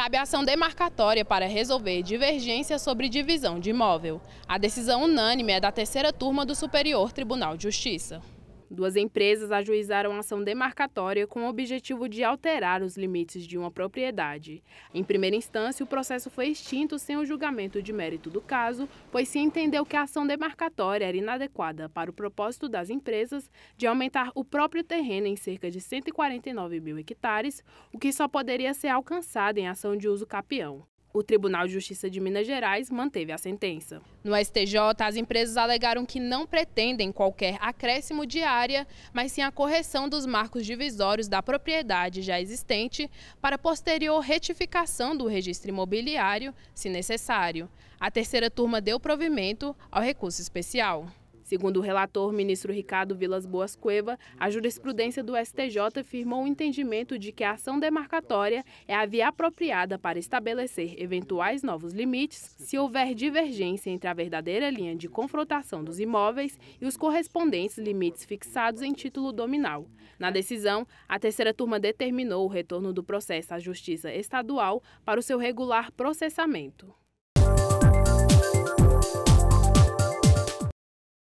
cabe ação demarcatória para resolver divergência sobre divisão de imóvel. A decisão unânime é da terceira turma do Superior Tribunal de Justiça duas empresas ajuizaram ação demarcatória com o objetivo de alterar os limites de uma propriedade. Em primeira instância, o processo foi extinto sem o julgamento de mérito do caso, pois se entendeu que a ação demarcatória era inadequada para o propósito das empresas de aumentar o próprio terreno em cerca de 149 mil hectares, o que só poderia ser alcançado em ação de uso capião. O Tribunal de Justiça de Minas Gerais manteve a sentença. No STJ, as empresas alegaram que não pretendem qualquer acréscimo de área, mas sim a correção dos marcos divisórios da propriedade já existente para posterior retificação do registro imobiliário, se necessário. A terceira turma deu provimento ao recurso especial. Segundo o relator, ministro Ricardo Vilas Boas Cueva, a jurisprudência do STJ firmou o entendimento de que a ação demarcatória é a via apropriada para estabelecer eventuais novos limites se houver divergência entre a verdadeira linha de confrontação dos imóveis e os correspondentes limites fixados em título dominal. Na decisão, a terceira turma determinou o retorno do processo à Justiça Estadual para o seu regular processamento.